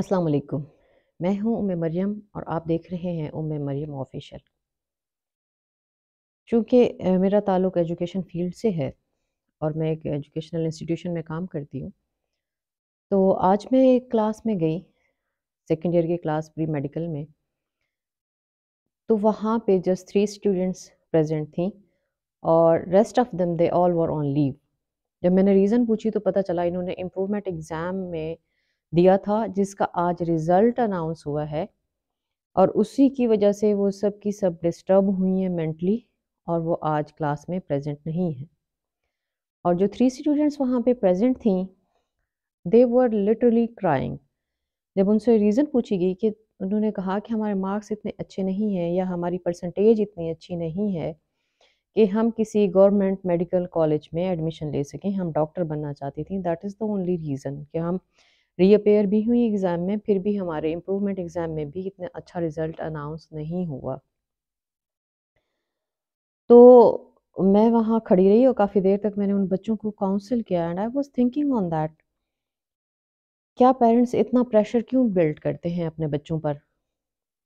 अस्सलाम वालेकुम मैं हूं उम मरियम और आप देख रहे हैं उम मरियम ऑफिशियल चूँकि मेरा ताल्लुक एजुकेशन फील्ड से है और मैं एक एजुकेशनल इंस्टीट्यूशन में काम करती हूँ तो आज मैं एक क्लास में गई सेकेंड ईयर की क्लास प्री मेडिकल में तो वहाँ पे जस्ट थ्री स्टूडेंट्स प्रेजेंट थी और rest of them they all were on leave जब मैंने रीज़न पूछी तो पता चला इन्होंने इम्प्रूवमेंट एग्ज़ाम में दिया था जिसका आज रिज़ल्ट अनाउंस हुआ है और उसी की वजह से वो सब की सब डिस्टर्ब हुई हैं मेंटली और वो आज क्लास में प्रेजेंट नहीं है और जो थ्री स्टूडेंट्स वहाँ पे प्रेजेंट थी दे वर लिटरली क्राइंग जब उनसे रीज़न पूछी गई कि उन्होंने कहा कि हमारे मार्क्स इतने अच्छे नहीं हैं या हमारी परसेंटेज इतनी अच्छी नहीं है कि हम किसी गवर्नमेंट मेडिकल कॉलेज में एडमिशन ले सकें हम डॉक्टर बनना चाहती थी that is the only reason कि हम रीअपेयर भी हुई एग्ज़ाम में फिर भी हमारे इम्प्रूवमेंट एग्ज़ाम में भी इतना अच्छा रिज़ल्ट अनाउंस नहीं हुआ तो मैं वहाँ खड़ी रही और काफ़ी देर तक मैंने उन बच्चों को काउंसिल किया and I was thinking on that क्या पेरेंट्स इतना प्रेशर क्यों बिल्ड करते हैं अपने बच्चों पर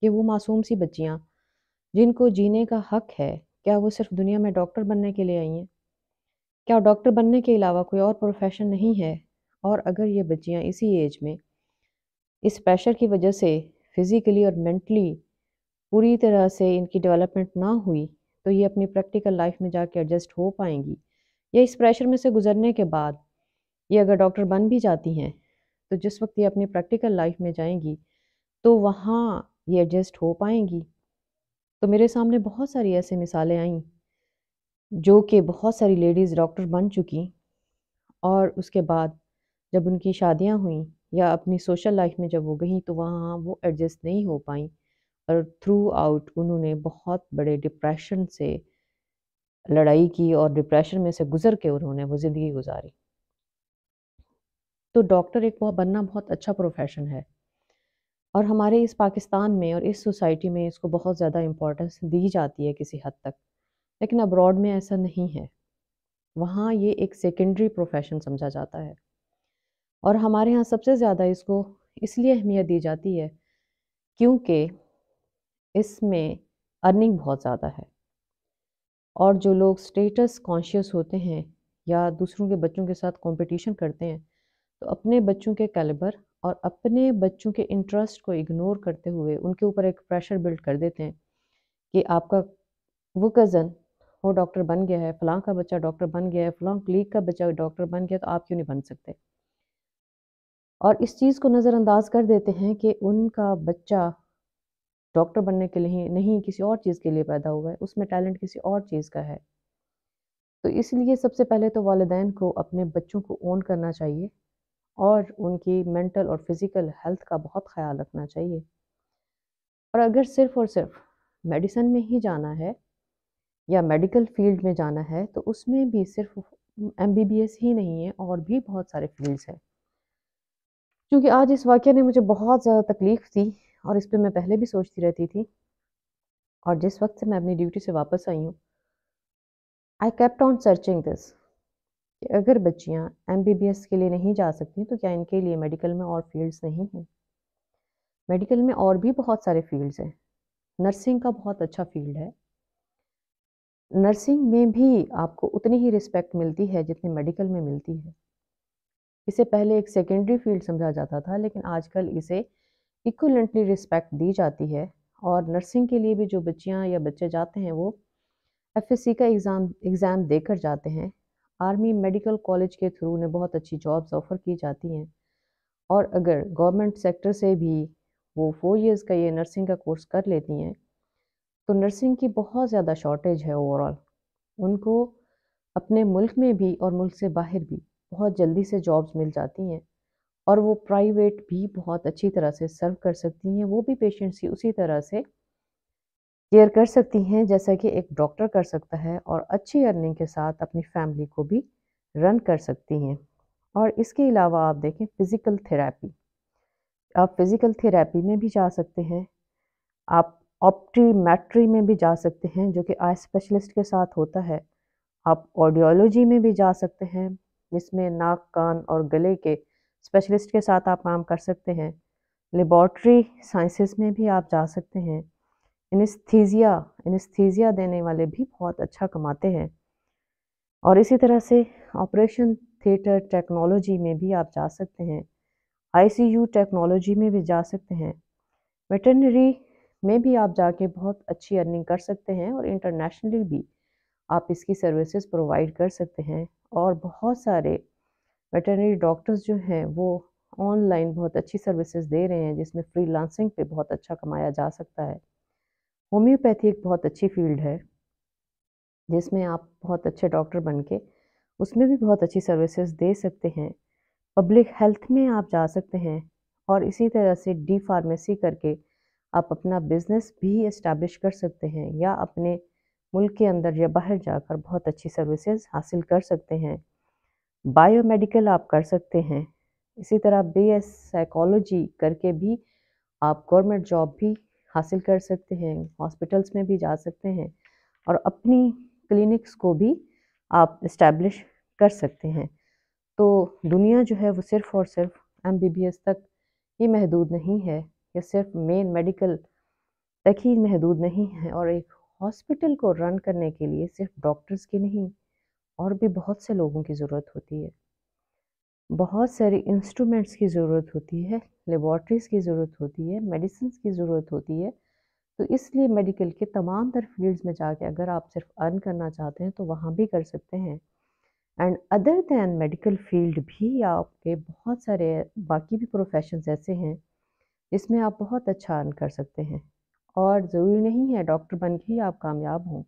कि वो मासूम सी बच्चियाँ जिनको जीने का हक है क्या वो सिर्फ दुनिया में डॉक्टर बनने के लिए आई हैं क्या डॉक्टर बनने के अलावा कोई और प्रोफेशन नहीं है और अगर ये बच्चियाँ इसी एज में इस प्रेशर की वजह से फिज़िकली और मेंटली पूरी तरह से इनकी डेवलपमेंट ना हुई तो ये अपनी प्रैक्टिकल लाइफ में जाके एडजस्ट हो पाएंगी या इस प्रेशर में से गुजरने के बाद ये अगर डॉक्टर बन भी जाती हैं तो जिस वक्त ये अपनी प्रैक्टिकल लाइफ में जाएंगी तो वहाँ ये एडजस्ट हो पाएंगी तो मेरे सामने बहुत सारी ऐसे मिसालें आईं जो कि बहुत सारी लेडीज़ डॉक्टर बन चुकी और उसके बाद जब उनकी शादियाँ हुई या अपनी सोशल लाइफ में जब वो गई तो वहाँ वो एडजस्ट नहीं हो पाई और थ्रू आउट उन्होंने बहुत बड़े डिप्रेशन से लड़ाई की और डिप्रेशन में से गुजर के उन्होंने वो ज़िंदगी गुजारी तो डॉक्टर एक बहुत बनना बहुत अच्छा प्रोफेशन है और हमारे इस पाकिस्तान में और इस सोसाइटी में इसको बहुत ज़्यादा इम्पोर्टेंस दी जाती है किसी हद तक लेकिन अब्रॉड में ऐसा नहीं है वहाँ ये एक सेकेंडरी प्रोफेशन समझा जाता है और हमारे यहाँ सबसे ज़्यादा इसको इसलिए अहमियत दी जाती है क्योंकि इसमें अर्निंग बहुत ज़्यादा है और जो लोग स्टेटस कॉन्शियस होते हैं या दूसरों के बच्चों के साथ कंपटीशन करते हैं तो अपने बच्चों के कैलिबर और अपने बच्चों के इंटरेस्ट को इग्नोर करते हुए उनके ऊपर एक प्रेशर बिल्ड कर देते हैं कि आपका वो कज़न वो डॉक्टर बन गया है फ़लाँ का बच्चा डॉक्टर बन गया है फलां क्लीग का बच्चा डॉक्टर बन गया तो आप क्यों नहीं बन सकते और इस चीज़ को नज़रअंदाज कर देते हैं कि उनका बच्चा डॉक्टर बनने के लिए नहीं किसी और चीज़ के लिए पैदा हुआ है उसमें टैलेंट किसी और चीज़ का है तो इसलिए सबसे पहले तो वालदेन को अपने बच्चों को ओन करना चाहिए और उनकी मेंटल और फिज़िकल हेल्थ का बहुत ख्याल रखना चाहिए और अगर सिर्फ और सिर्फ मेडिसन में ही जाना है या मेडिकल फील्ड में जाना है तो उसमें भी सिर्फ एम ही नहीं है और भी बहुत सारे फील्ड्स हैं क्योंकि आज इस वाक्य ने मुझे बहुत ज़्यादा तकलीफ़ दी और इस पर मैं पहले भी सोचती रहती थी और जिस वक्त से मैं अपनी ड्यूटी से वापस आई हूँ I kept on searching this कि अगर बच्चियाँ एम के लिए नहीं जा सकती तो क्या इनके लिए मेडिकल में और फील्ड्स नहीं हैं मेडिकल में और भी बहुत सारे फील्ड्स हैं नर्सिंग का बहुत अच्छा फील्ड है नर्सिंग में भी आपको उतनी ही रिस्पेक्ट मिलती है जितनी मेडिकल में मिलती है इसे पहले एक सेकेंडरी फील्ड समझा जाता था लेकिन आजकल इसे इक्वलेंटली रिस्पेक्ट दी जाती है और नर्सिंग के लिए भी जो बच्चियाँ या बच्चे जाते हैं वो एफ का एग्ज़ाम एग्ज़ाम देकर जाते हैं आर्मी मेडिकल कॉलेज के थ्रू उन्हें बहुत अच्छी जॉब्स ऑफ़र की जाती हैं और अगर गवर्नमेंट सेक्टर से भी वो फोर इयर्स का ये नर्सिंग का कोर्स कर लेती हैं तो नर्सिंग की बहुत ज़्यादा शॉर्टेज है ओवरऑल उनको अपने मुल्क में भी और मुल्क से बाहर भी बहुत जल्दी से जॉब्स मिल जाती हैं और वो प्राइवेट भी बहुत अच्छी तरह से सर्व कर सकती हैं वो भी पेशेंट्स की उसी तरह से केयर कर सकती हैं जैसा कि एक डॉक्टर कर सकता है और अच्छी अर्निंग के साथ अपनी फैमिली को भी रन कर सकती हैं और इसके अलावा आप देखें फ़िज़िकल थेरेपी आप फ़िज़िकल थेरेपी में भी जा सकते हैं आप ऑप्टीमेट्री में भी जा सकते हैं जो कि आई स्पेशलिस्ट के साथ होता है आप ऑडियोलॉजी में भी जा सकते हैं जिसमें नाक कान और गले के स्पेशलिस्ट के साथ आप काम कर सकते हैं लेबॉर्ट्री साइंसेस में भी आप जा सकते हैं इनस्थीजिया इनस्थीजिया देने वाले भी बहुत अच्छा कमाते हैं और इसी तरह से ऑपरेशन थिएटर टेक्नोलॉजी में भी आप जा सकते हैं आईसीयू टेक्नोलॉजी में भी जा सकते हैं वेटरनरी में भी आप जाके बहुत अच्छी अर्निंग कर सकते हैं और इंटरनेशनली भी आप इसकी सर्विसेज प्रोवाइड कर सकते हैं और बहुत सारे वेटरनरी डॉक्टर्स जो हैं वो ऑनलाइन बहुत अच्छी सर्विसेज दे रहे हैं जिसमें फ्री लांसिंग पे बहुत अच्छा कमाया जा सकता है होम्योपैथी एक बहुत अच्छी फील्ड है जिसमें आप बहुत अच्छे डॉक्टर बन के उसमें भी बहुत अच्छी सर्विसेज दे सकते हैं पब्लिक हेल्थ में आप जा सकते हैं और इसी तरह से डी फार्मेसी करके आप अपना बिज़नेस भी इस्टेब्लिश कर सकते हैं या अपने मुल्क के अंदर या बाहर जाकर बहुत अच्छी सर्विसेज हासिल कर सकते हैं बायोमेडिकल आप कर सकते हैं इसी तरह बी एस साइकोलॉजी करके भी आप गवर्नमेंट जॉब भी हासिल कर सकते हैं हॉस्पिटल्स में भी जा सकते हैं और अपनी क्लिनिक्स को भी आप इस्टेब्लिश कर सकते हैं तो दुनिया जो है वो सिर्फ़ और सिर्फ एम बी बी एस तक ही महदूद नहीं है या सिर्फ मेन मेडिकल तक ही महदूद नहीं है और एक हॉस्पिटल को रन करने के लिए सिर्फ डॉक्टर्स की नहीं और भी बहुत से लोगों की ज़रूरत होती है बहुत सारे इंस्ट्रूमेंट्स की ज़रूरत होती है लेबॉर्ट्रीज़ की ज़रूरत होती है मेडिसिन की ज़रूरत होती है तो इसलिए मेडिकल के तमाम तर फील्ड्स में जाके अगर आप सिर्फ अर्न करना चाहते हैं तो वहाँ भी कर सकते हैं and other than medical field भी आपके बहुत सारे बाकी भी प्रोफेशन ऐसे हैं जिसमें आप बहुत अच्छा अर्न कर सकते हैं और ज़रूरी नहीं है डॉक्टर बन के ही आप कामयाब हों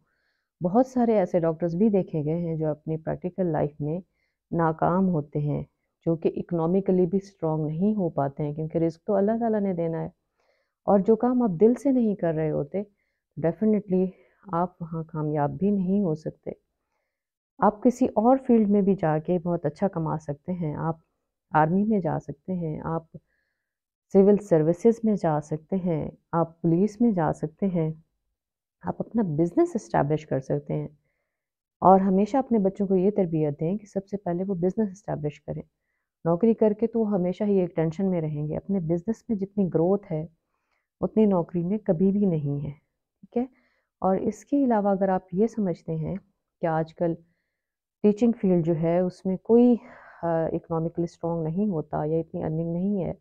बहुत सारे ऐसे डॉक्टर्स भी देखे गए हैं जो अपनी प्रैक्टिकल लाइफ में नाकाम होते हैं जो कि इकोनॉमिकली भी स्ट्रॉन्ग नहीं हो पाते हैं क्योंकि रिस्क तो अल्लाह ताला ने देना है और जो काम आप दिल से नहीं कर रहे होते डेफिनेटली आप वहाँ कामयाब भी नहीं हो सकते आप किसी और फील्ड में भी जाके बहुत अच्छा कमा सकते हैं आप आर्मी में जा सकते हैं आप सिविल सर्विसेज में जा सकते हैं आप पुलिस में जा सकते हैं आप अपना बिज़नेस इस्टेब्लिश कर सकते हैं और हमेशा अपने बच्चों को ये तरबियत दें कि सबसे पहले वो बिज़नेस इस्टेब्लिश करें नौकरी करके तो वो हमेशा ही एक टेंशन में रहेंगे अपने बिज़नेस में जितनी ग्रोथ है उतनी नौकरी में कभी भी नहीं है ठीक है और इसके अलावा अगर आप ये समझते हैं कि आजकल टीचिंग फील्ड जो है उसमें कोई इकनॉमिकली स्ट्रॉन्ग नहीं होता या इतनी अर्निंग नहीं है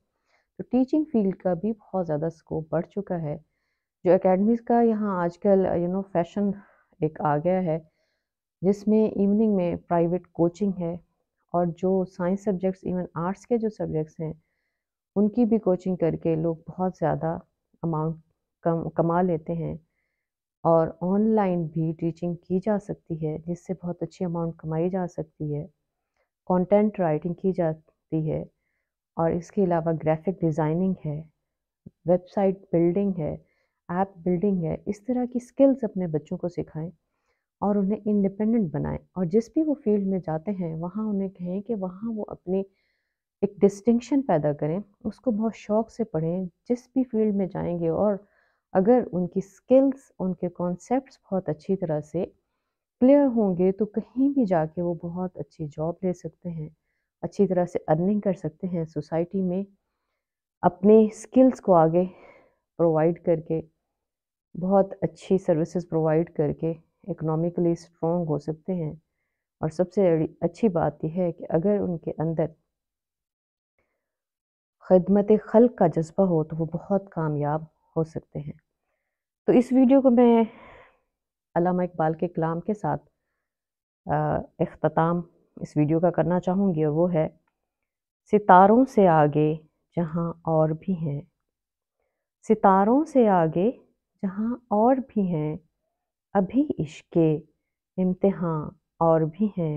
तो टीचिंग फील्ड का भी बहुत ज़्यादा स्कोप बढ़ चुका है जो एकेडमीज़ का यहाँ आजकल यू नो फैशन एक आ गया है जिसमें इवनिंग में प्राइवेट कोचिंग है और जो साइंस सब्जेक्ट्स इवन आर्ट्स के जो सब्जेक्ट्स हैं उनकी भी कोचिंग करके लोग बहुत ज़्यादा अमाउंट कम कमा लेते हैं और ऑनलाइन भी टीचिंग की जा सकती है जिससे बहुत अच्छी अमाउंट कमाई जा सकती है कंटेंट राइटिंग की जाती है और इसके अलावा ग्राफिक डिज़ाइनिंग है वेबसाइट बिल्डिंग है ऐप बिल्डिंग है इस तरह की स्किल्स अपने बच्चों को सिखाएं और उन्हें इंडिपेंडेंट बनाएं और जिस भी वो फील्ड में जाते हैं वहाँ उन्हें कहें कि वहाँ वो अपनी एक डिस्टिंक्शन पैदा करें उसको बहुत शौक से पढ़ें जिस भी फील्ड में जाएंगे और अगर उनकी स्किल्स उनके कॉन्सेप्ट बहुत अच्छी तरह से क्लियर होंगे तो कहीं भी जाके वो बहुत अच्छी जॉब ले सकते हैं अच्छी तरह से अर्निंग कर सकते हैं सोसाइटी में अपने स्किल्स को आगे प्रोवाइड करके बहुत अच्छी सर्विसेज प्रोवाइड करके इकोनॉमिकली स्ट्रॉन्ग हो सकते हैं और सबसे अच्छी बात यह है कि अगर उनके अंदर खदमत खल का जज्बा हो तो वो बहुत कामयाब हो सकते हैं तो इस वीडियो को मैं अलामा इकबाल के कलाम के साथ अख्ताम इस वीडियो का करना चाहूँगी और वो है सितारों से आगे जहाँ और भी हैं सितारों से आगे जहाँ और भी हैं अभी इश्क इम्तहाँ और भी हैं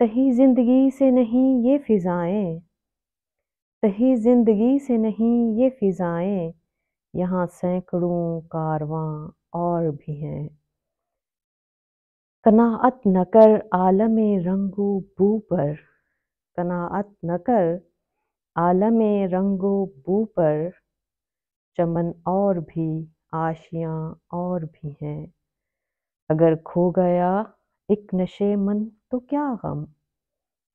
तही ज़िंदगी से नहीं ये फ़िज़ाएँ तही ज़िंदगी से नहीं ये फ़िज़ाएँ यहाँ सैकड़ों कारवां और भी हैं कनाअत न कर आलम रंगो बू पर कनाअत न कर आलम रंगो बू पर चमन और भी आशियाँ और भी हैं अगर खो गया एक नशे मन तो क्या गम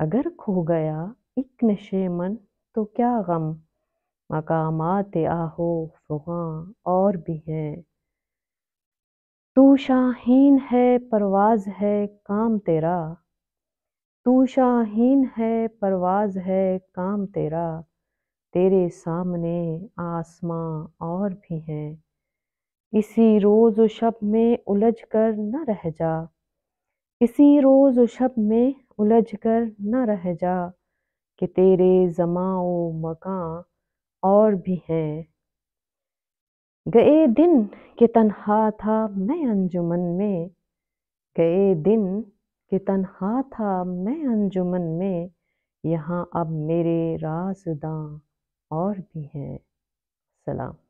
अगर खो गया एक नशे मन तो क्या गम मकाम आहो फुगा और भी हैं तू शाहीन है परवाज है काम तेरा तू शाहीन है परवाज है काम तेरा तेरे सामने आसमां और भी हैं इसी रोज़ शब में उलझ कर न रह जा इसी रोज़ शब में उलझ कर न रह जा कि तेरे जमा मकां और भी हैं गए दिन के तनहा था मैं अंजुमन में गए दिन के तनहा था मैं अंजुमन में यहाँ अब मेरे राजदा और भी हैं सलाम